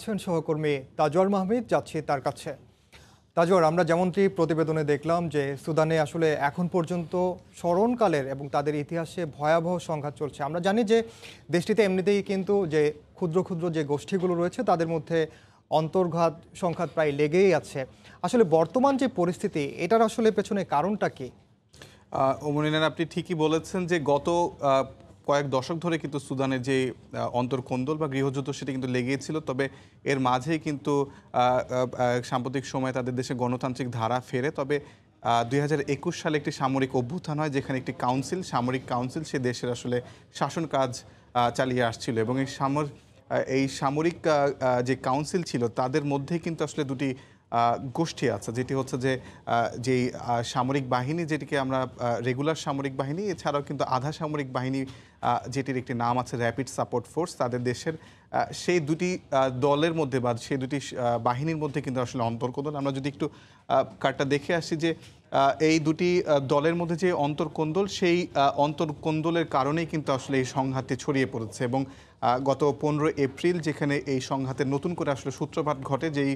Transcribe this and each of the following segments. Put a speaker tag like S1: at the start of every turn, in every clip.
S1: আছেন সহকর্মী তাজওয়ার মাহমিদ যাচ্ছি তার কাছে তাজওয়ার আমরা যেমনটি প্রতিবেদনে দেখলাম যে সুদানে আসলে এখন পর্যন্ত স্মরণকালের এবং তাদের ইতিহাসে ভয়াবহ সংঘাত চলছে আমরা জানি যে দেশটিতে এমনিতেই কিন্তু যে ক্ষুদ্র ক্ষুদ্র যে গোষ্ঠীগুলো রয়েছে তাদের মধ্যে অন্তর্ঘাত সংঘাত প্রায় লেগেই আছে আসলে বর্তমান যে পরিস্থিতি এটার আসলে পেছনে কারণটা কি
S2: অমরিনান আপনি ঠিকই বলেছেন যে গত কয়েক দশক ধরে কিন্তু সুদানে যে অন্তর্কন্দল বা গৃহযুদ্ধ সেটি কিন্তু লেগেছিল তবে এর মাঝেই কিন্তু সাম্প্রতিক সময়ে তাদের দেশে গণতান্ত্রিক ধারা ফেরে তবে দুই সালে একটি সামরিক অভ্যুত্থান হয় যেখানে একটি কাউন্সিল সামরিক কাউন্সিল সে দেশের আসলে শাসন কাজ চালিয়ে আসছিল এবং এই সামর এই সামরিক যে কাউন্সিল ছিল তাদের মধ্যে কিন্তু আসলে দুটি গোষ্ঠী আছে যেটি হচ্ছে যে যেই সামরিক বাহিনী যেটিকে আমরা রেগুলার সামরিক বাহিনী এছাড়াও কিন্তু আধা সামরিক বাহিনী যেটির একটি নাম আছে র্যাপিড সাপোর্ট ফোর্স তাদের দেশের সেই দুটি দলের মধ্যে বা সেই দুটি বাহিনীর মধ্যে কিন্তু আসলে অন্তর্কোদন আমরা যদি একটু কার্ডটা দেখে আসি যে এই দুটি দলের মধ্যে যে অন্তর্কোন্দল সেই অন্তর্কোন্দলের কারণেই কিন্তু আসলে এই সংঘাতে ছড়িয়ে পড়েছে এবং গত পনেরো এপ্রিল যেখানে এই সংঘাতের নতুন করে আসলে সূত্রপাত ঘটে যেই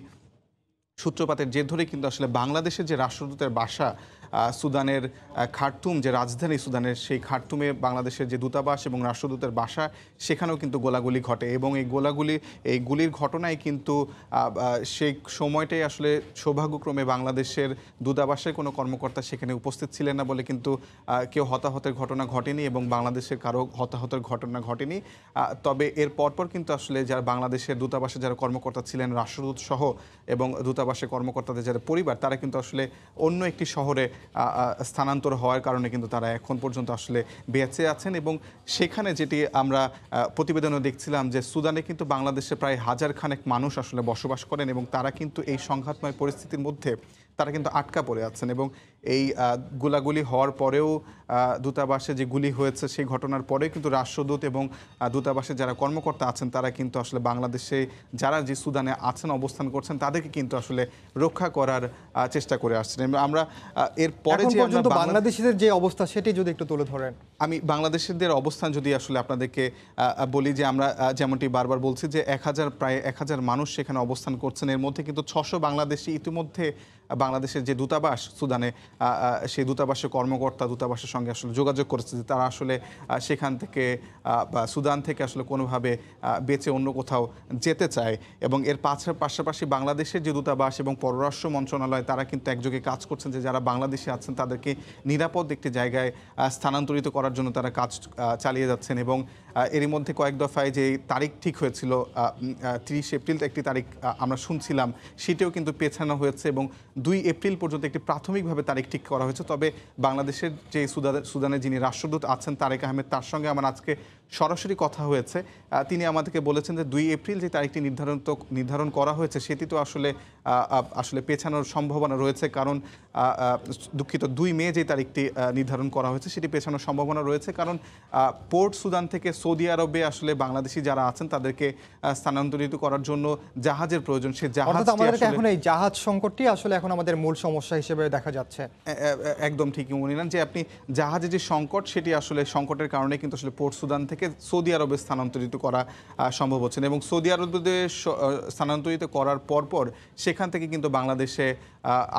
S2: সূত্রপাতের জের ধরে কিন্তু আসলে বাংলাদেশের যে রাষ্ট্রদূতের বাসা সুদানের খার্তুম যে রাজধানী সুদানের সেই খার্তুমে বাংলাদেশের যে দূতাবাস এবং রাষ্ট্রদূতের বাসা সেখানেও কিন্তু গোলাগুলি ঘটে এবং এই গোলাগুলি এই গুলির ঘটনায় কিন্তু সেই সময়টাই আসলে সৌভাগ্যক্রমে বাংলাদেশের দূতাবাসের কোনো কর্মকর্তা সেখানে উপস্থিত ছিলেন না বলে কিন্তু কেউ হতাহতের ঘটনা ঘটেনি এবং বাংলাদেশের কারো হতাহতের ঘটনা ঘটেনি তবে এর পরপর কিন্তু আসলে যারা বাংলাদেশের দূতাবাসে যারা কর্মকর্তা ছিলেন রাষ্ট্রদূত সহ এবং দূতাবাস দূতাবাসে কর্মকর্তাদের যারা পরিবার তারা কিন্তু আসলে অন্য একটি শহরে স্থানান্তর হওয়ার কারণে কিন্তু তারা এখন পর্যন্ত আসলে বেঁচে আছেন এবং সেখানে যেটি আমরা প্রতিবেদনে দেখছিলাম যে সুদানে কিন্তু বাংলাদেশে প্রায় হাজার খানেক মানুষ আসলে বসবাস করেন এবং তারা কিন্তু এই সংঘাতময় পরিস্থিতির মধ্যে তারা কিন্তু আটকা পড়ে আছেন এবং এই গুলাগুলি হওয়ার পরেও দূতাবাসে যে গুলি হয়েছে সেই ঘটনার পরেও কিন্তু রাষ্ট্রদূত এবং দূতাবাসে যারা কর্মকর্তা আছেন তারা কিন্তু আসলে বাংলাদেশে যারা যে সুদানে আছেন অবস্থান করছেন তাদেরকে কিন্তু আসলে রক্ষা করার চেষ্টা করে আসছেন এবং আমরা এর পরে যে
S1: বাংলাদেশিদের যে অবস্থা সেটি যদি একটু তুলে ধরেন
S2: আমি বাংলাদেশিদের অবস্থান যদি আসলে আপনাদেরকে বলি যে আমরা যেমনটি বারবার বলছি যে এক হাজার প্রায় এক হাজার মানুষ সেখানে অবস্থান করছেন এর মধ্যে কিন্তু ছশো বাংলাদেশি ইতিমধ্যে বাংলাদেশের যে দূতাবাস সুদানে সেই দূতাবাসের কর্মকর্তা দূতাবাসের সঙ্গে আসলে যোগাযোগ করেছে যে তারা আসলে সেখান থেকে বা সুদান থেকে আসলে কোনোভাবে বেঁচে অন্য কোথাও যেতে চায় এবং এর পাশাপাশি বাংলাদেশের যে দূতাবাস এবং পররাষ্ট্র মন্ত্রণালয় তারা কিন্তু একযোগে কাজ করছেন যে যারা বাংলাদেশে আছেন তাদেরকে নিরাপদ একটি জায়গায় স্থানান্তরিত করার জন্য তারা কাজ চালিয়ে যাচ্ছেন এবং এরই মধ্যে কয়েক দফায় যে তারিখ ঠিক হয়েছিল তিরিশ এপ্রিল একটি তারিখ আমরা শুনছিলাম সেটিও কিন্তু পেছানো হয়েছে এবং দুই এপ্রিল পর্যন্ত একটি প্রাথমিকভাবে তারিখ ঠিক করা হয়েছে তবে বাংলাদেশের যে সুদানের যিনি রাষ্ট্রদূত আছেন তারেক আহমেদ তার সঙ্গে আমার আজকে সরাসরি কথা হয়েছে তিনি আমাদেরকে বলেছেন যে দুই এপ্রিল যে তারিখটি নির্ধারণ তো নির্ধারণ করা হয়েছে সেটি তো আসলে আসলে পেছানোর সম্ভাবনা রয়েছে কারণ দুঃখিত দুই মে যে তারিখটি নির্ধারণ করা হয়েছে সেটি পেছানোর সম্ভাবনা রয়েছে কারণ পোর্ট সুদান থেকে সৌদি আরবে আসলে বাংলাদেশি যারা আছেন তাদেরকে স্থানান্তরিত করার জন্য জাহাজের প্রয়োজন সে জাহাজ এখন
S1: এই জাহাজ সংকটটি আসলে এখন আমাদের মূল সমস্যা হিসেবে দেখা যাচ্ছে
S2: একদম ঠিকই মনে নেন যে আপনি জাহাজে যে সংকট সেটি আসলে সংকটের কারণে কিন্তু আসলে পোর্ট সুদান থেকে থেকে সৌদি আরবে স্থানান্তরিত করা সম্ভব হচ্ছে না এবং সৌদি আরবে স্থানান্তরিত করার পরপর সেখান থেকে কিন্তু বাংলাদেশে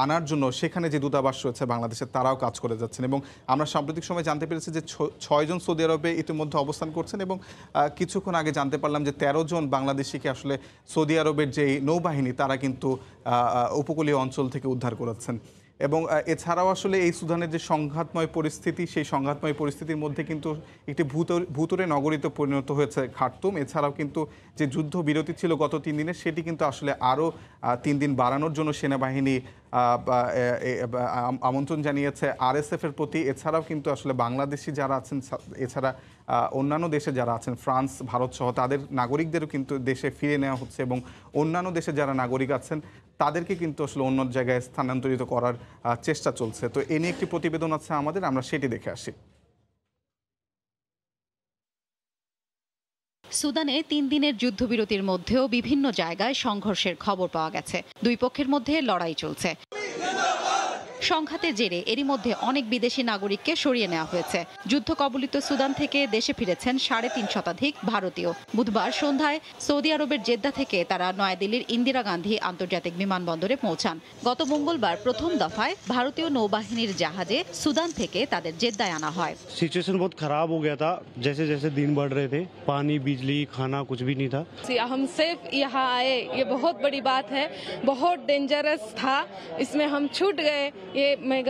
S2: আনার জন্য সেখানে যে দূতাবাস রয়েছে বাংলাদেশে তারাও কাজ করে যাচ্ছেন এবং আমরা সাম্প্রতিক সময় জানতে পেরেছি যে ছয়জন সৌদি আরবে ইতিমধ্যে অবস্থান করছেন এবং কিছুক্ষণ আগে জানতে পারলাম যে ১৩ জন বাংলাদেশিকে আসলে সৌদি আরবের যে নৌবাহিনী তারা কিন্তু উপকূলীয় অঞ্চল থেকে উদ্ধার করেছেন এবং এছাড়াও আসলে এই সুদানের যে সংঘাতময় পরিস্থিতি সেই সংঘাতময় পরিস্থিতির মধ্যে কিন্তু একটি ভূতরে নগরীতে পরিণত হয়েছে খার্তুম এছাড়াও কিন্তু যে যুদ্ধ বিরতি ছিল গত তিন দিনে সেটি কিন্তু আসলে আরও তিন দিন বাড়ানোর জন্য সেনাবাহিনী আমন্ত্রণ জানিয়েছে আর আরএসএফের প্রতি এছাড়াও কিন্তু আসলে বাংলাদেশি যারা আছেন এছাড়া অন্যান্য দেশে যারা আছেন ফ্রান্স ভারত সহ তাদের নাগরিকদেরও কিন্তু দেশে ফিরে নেওয়া হচ্ছে এবং অন্যান্য দেশে যারা নাগরিক আছেন তাদেরকে কিন্তু আসলে অন্য জায়গায় স্থানান্তরিত করার চেষ্টা চলছে তো এ নিয়ে একটি প্রতিবেদন আছে আমাদের আমরা সেটি দেখে আসি
S3: সুদানে তিন দিনের যুদ্ধবিরতির মধ্যেও বিভিন্ন জায়গায় সংঘর্ষের খবর পাওয়া গেছে দুই পক্ষের মধ্যে লড়াই চলছে সংঘাতের জেরে এরই মধ্যে অনেক বিদেশি নাগরিককে সরিয়ে নেওয়া হয়েছে যুদ্ধ কবলিত সুদান থেকে দেশে ফিরেছেন সাড়ে তিন শতাধিক ভারতীয় বুধবার সন্ধ্যায় সৌদি আরবের জেদ্দা থেকে তারা নয়াদিল্লির ইন্দিরা গান্ধী আন্তর্জাতিক বিমানবন্দরে পৌঁছান গত মঙ্গলবার প্রথম দফায় ভারতীয় নৌবাহিনীর জাহাজে সুদান থেকে তাদের জেদ্দায় আনা হয়
S1: সিচুয়েশন বহু খারাপ হয়ে গেছে জেসে জেসে দিন বাড় রে रहे थे पानी बिजली खाना कुछ भी नहीं था
S3: हम सिर्फ यहाँ आए ये बहुत ये मैं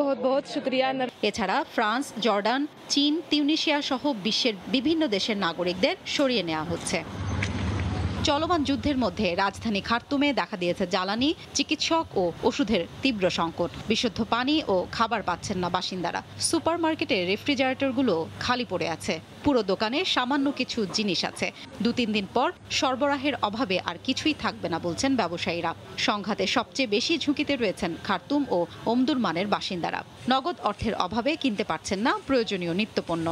S3: বহুত বহুত শুকরিয়া এছাড়া ফ্রান্স জর্ডান চীন তিউনিশিয়া সহ বিশ্বের বিভিন্ন দেশের নাগরিকদের সরিয়ে নেওয়া হচ্ছে চলমান যুদ্ধের মধ্যে রাজধানী খার্তুমে দেখা দিয়েছে জ্বালানি চিকিৎসক ও ওষুধের তীব্র সংকট বিশুদ্ধ পানি ও খাবার পাচ্ছেন না বাসিন্দারা সুপার মার্কেটের রেফ্রিজারেটরগুলো খালি পড়ে আছে পুরো দোকানে সামান্য কিছু জিনিস আছে দু তিন দিন পর সরবরাহের অভাবে আর কিছুই থাকবে না বলছেন ব্যবসায়ীরা সংঘাতে সবচেয়ে বেশি ঝুঁকিতে রয়েছেন খার্তুম ও ওমদুরমানের বাসিন্দারা নগদ অর্থের অভাবে কিনতে পারছেন না প্রয়োজনীয় নিত্যপণ্য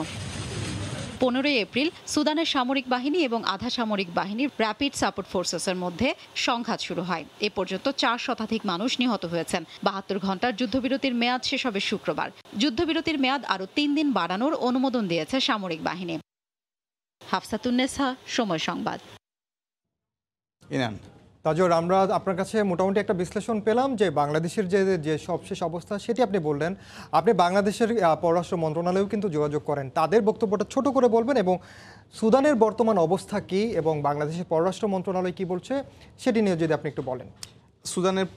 S3: পনেরোই এপ্রিল সুদানের সামরিক বাহিনী এবং আধা সামরিক বাহিনীর র্যাপিড সাপোর্ট ফোর্সেসের মধ্যে সংঘাত শুরু হয় এ পর্যন্ত চার শতাধিক মানুষ নিহত হয়েছেন বাহাত্তর ঘন্টার যুদ্ধবিরতির মেয়াদ শেষ হবে শুক্রবার যুদ্ধবিরতির মেয়াদ আরও তিন দিন বাড়ানোর অনুমোদন দিয়েছে সামরিক বাহিনী হাফসাতুন্নেসা সময় সংবাদ
S2: ইনান
S1: তাজর আমরা আপনার কাছে মোটামুটি একটা বিশ্লেষণ পেলাম যে বাংলাদেশের যে যে সবশেষ অবস্থা সেটি আপনি বললেন আপনি বাংলাদেশের পররাষ্ট্র মন্ত্রণালয়েও কিন্তু যোগাযোগ করেন তাদের বক্তব্যটা ছোট করে বলবেন এবং সুদানের বর্তমান অবস্থা কি এবং বাংলাদেশের পররাষ্ট্র মন্ত্রণালয় কি বলছে সেটি নিয়ে যদি আপনি একটু বলেন
S2: সুদানের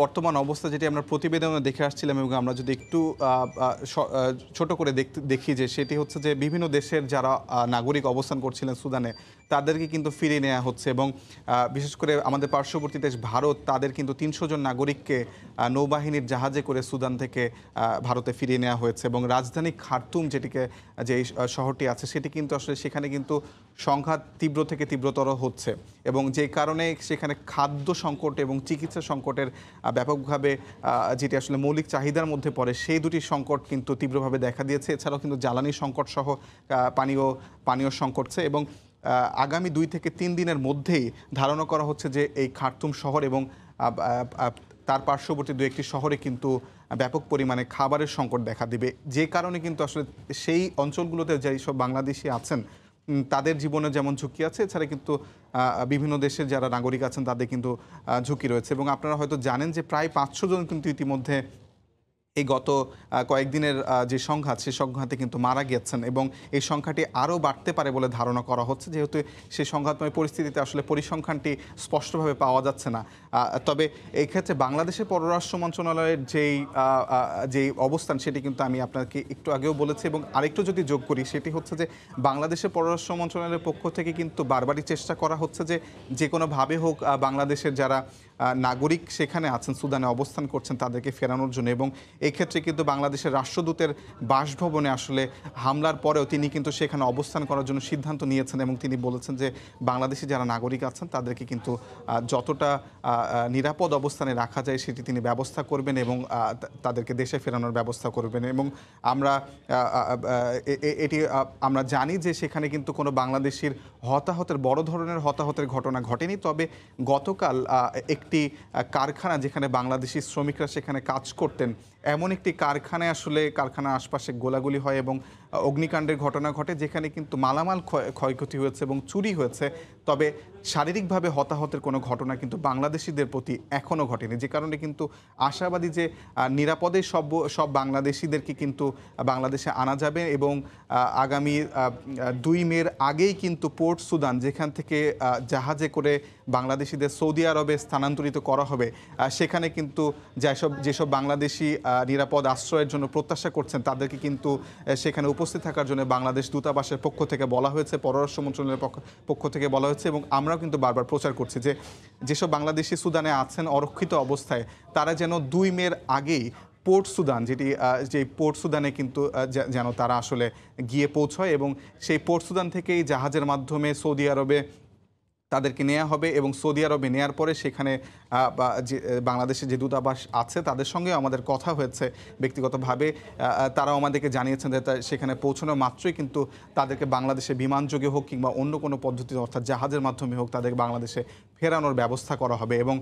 S2: বর্তমান অবস্থা যেটি আমরা প্রতিবেদনে দেখে আসছিলাম এবং আমরা যদি একটু ছোট করে দেখতে দেখি যে সেটি হচ্ছে যে বিভিন্ন দেশের যারা নাগরিক অবস্থান করছিলেন সুদানে তাদেরকে কিন্তু ফিরিয়ে নেওয়া হচ্ছে এবং বিশেষ করে আমাদের পার্শ্ববর্তী দেশ ভারত তাদের কিন্তু তিনশো জন নাগরিককে নৌবাহিনীর জাহাজে করে সুদান থেকে ভারতে ফিরিয়ে নেওয়া হয়েছে এবং রাজধানী খার্তুম যেটিকে যে শহরটি আছে সেটি কিন্তু আসলে সেখানে কিন্তু সংঘাত তীব্র থেকে তীব্রতর হচ্ছে এবং যে কারণে সেখানে খাদ্য সংকট এবং চিকিৎসা সংকটের ব্যাপকভাবে যেটি আসলে মৌলিক চাহিদার মধ্যে পড়ে সেই দুটি সংকট কিন্তু তীব্রভাবে দেখা দিয়েছে এছাড়াও কিন্তু জ্বালানি সংকট সহ পানীয় পানীয় সংকটছে এবং আগামী দুই থেকে তিন দিনের মধ্যেই ধারণা করা হচ্ছে যে এই খার্তুম শহর এবং তার পার্শ্ববর্তী দু একটি শহরে কিন্তু ব্যাপক পরিমাণে খাবারের সংকট দেখা দিবে যে কারণে কিন্তু আসলে সেই অঞ্চলগুলোতে যেই সব বাংলাদেশি আছেন তাদের জীবনে যেমন ঝুঁকি আছে এছাড়া কিন্তু বিভিন্ন দেশের যারা নাগরিক আছেন তাদের কিন্তু ঝুঁকি রয়েছে এবং আপনারা হয়তো জানেন যে প্রায় পাঁচশো জন কিন্তু ইতিমধ্যে এই গত কয়েকদিনের যে সংঘাত সেই সংঘাতে কিন্তু মারা গিয়েছেন এবং এই সংখ্যাটি আরও বাড়তে পারে বলে ধারণা করা হচ্ছে যেহেতু সেই সংঘাতময় পরিস্থিতিতে আসলে পরিসংখ্যানটি স্পষ্টভাবে পাওয়া যাচ্ছে না তবে এক্ষেত্রে বাংলাদেশের পররাষ্ট্র মন্ত্রণালয়ের যেই যেই অবস্থান সেটি কিন্তু আমি আপনাকে একটু আগেও বলেছি এবং আরেকটু যদি যোগ করি সেটি হচ্ছে যে বাংলাদেশের পররাষ্ট্র মন্ত্রণালয়ের পক্ষ থেকে কিন্তু বারবারই চেষ্টা করা হচ্ছে যে যে কোনোভাবে হোক বাংলাদেশের যারা নাগরিক সেখানে আছেন সুদানে অবস্থান করছেন তাদেরকে ফেরানোর জন্য এবং এক্ষেত্রে কিন্তু বাংলাদেশের রাষ্ট্রদূতের বাসভবনে আসলে হামলার পরেও তিনি কিন্তু সেখানে অবস্থান করার জন্য সিদ্ধান্ত নিয়েছেন এবং তিনি বলেছেন যে বাংলাদেশে যারা নাগরিক আছেন তাদেরকে কিন্তু যতটা নিরাপদ অবস্থানে রাখা যায় সেটি তিনি ব্যবস্থা করবেন এবং তাদেরকে দেশে ফেরানোর ব্যবস্থা করবেন এবং আমরা এটি আমরা জানি যে সেখানে কিন্তু কোনো বাংলাদেশির হতাহতের বড় ধরনের হতাহতের ঘটনা ঘটেনি তবে গতকাল এক একটি কারখানা যেখানে বাংলাদেশি শ্রমিকরা সেখানে কাজ করতেন এমন একটি কারখানায় আসলে কারখানার আশপাশে গোলাগুলি হয় এবং অগ্নিকাণ্ডের ঘটনা ঘটে যেখানে কিন্তু মালামাল ক্ষয়ক্ষতি হয়েছে এবং চুরি হয়েছে তবে শারীরিকভাবে হতাহতের কোনো ঘটনা কিন্তু বাংলাদেশিদের প্রতি এখনও ঘটেনি যে কারণে কিন্তু আশাবাদী যে নিরাপদে সব সব বাংলাদেশিদেরকে কিন্তু বাংলাদেশে আনা যাবে এবং আগামী দুই মের আগেই কিন্তু পোর্ট সুদান যেখান থেকে জাহাজে করে বাংলাদেশিদের সৌদি আরবে স্থানান্তর স্থানান্তরিত করা হবে সেখানে কিন্তু যেসব যেসব বাংলাদেশি নিরাপদ আশ্রয়ের জন্য প্রত্যাশা করছেন তাদেরকে কিন্তু সেখানে উপস্থিত থাকার জন্য বাংলাদেশ দূতাবাসের পক্ষ থেকে বলা হয়েছে পররাষ্ট্র মন্ত্রণালয়ের পক্ষ পক্ষ থেকে বলা হয়েছে এবং আমরাও কিন্তু বারবার প্রচার করছি যে যেসব বাংলাদেশি সুদানে আছেন অরক্ষিত অবস্থায় তারা যেন দুই মের আগেই পোর্ট সুদান যেটি যে পোর্ট সুদানে কিন্তু যেন তারা আসলে গিয়ে পৌঁছয় এবং সেই পোর্ট সুদান থেকেই জাহাজের মাধ্যমে সৌদি আরবে তাদেরকে নেওয়া হবে এবং সৌদি আরবে নেওয়ার পরে সেখানে বাংলাদেশে যে দূতাবাস আছে তাদের সঙ্গে আমাদের কথা হয়েছে ব্যক্তিগতভাবে তারাও আমাদেরকে জানিয়েছেন যে সেখানে পৌঁছানো মাত্রই কিন্তু তাদেরকে বাংলাদেশে বিমানযোগে হোক কিংবা অন্য কোনো পদ্ধতি অর্থাৎ জাহাজের মাধ্যমে হোক তাদেরকে বাংলাদেশে ফেরানোর ব্যবস্থা করা হবে এবং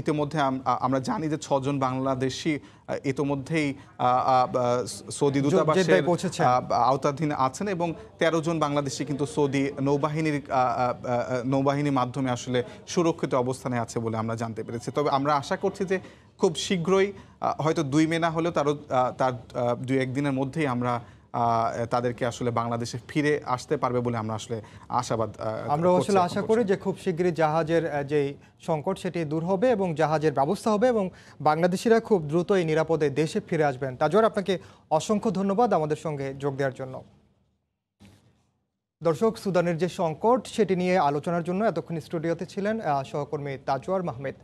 S2: ইতিমধ্যে আমরা জানি যে ছজন বাংলাদেশি ইতোমধ্যেই সৌদি দূতাবাসের আওতাধীন আছেন এবং ১৩ জন বাংলাদেশি কিন্তু সৌদি নৌবাহিনীর নৌবাহিনীর মাধ্যমে আসলে সুরক্ষিত অবস্থানে আছে বলে আমরা জানতে পেরেছি তবে আমরা আশা করছি যে খুব শীঘ্রই হয়তো দুই মে না হলেও তারও তার দুই একদিনের মধ্যেই আমরা তাদেরকে আসলে বাংলাদেশে ফিরে আসতে পারবে বলে আমরা আসলে আশাবাদ আমরা আসলে আশা
S1: করি যে খুব শীঘ্রই জাহাজের যে সংকট সেটি দূর হবে এবং জাহাজের ব্যবস্থা হবে এবং বাংলাদেশিরা খুব দ্রুতই নিরাপদে দেশে ফিরে আসবেন তাজর আপনাকে অসংখ্য ধন্যবাদ আমাদের সঙ্গে যোগ দেওয়ার জন্য দর্শক সুদানের যে সংকট সেটি নিয়ে আলোচনার জন্য এতক্ষণ স্টুডিওতে ছিলেন সহকর্মী তাজওয়ার মাহমেদ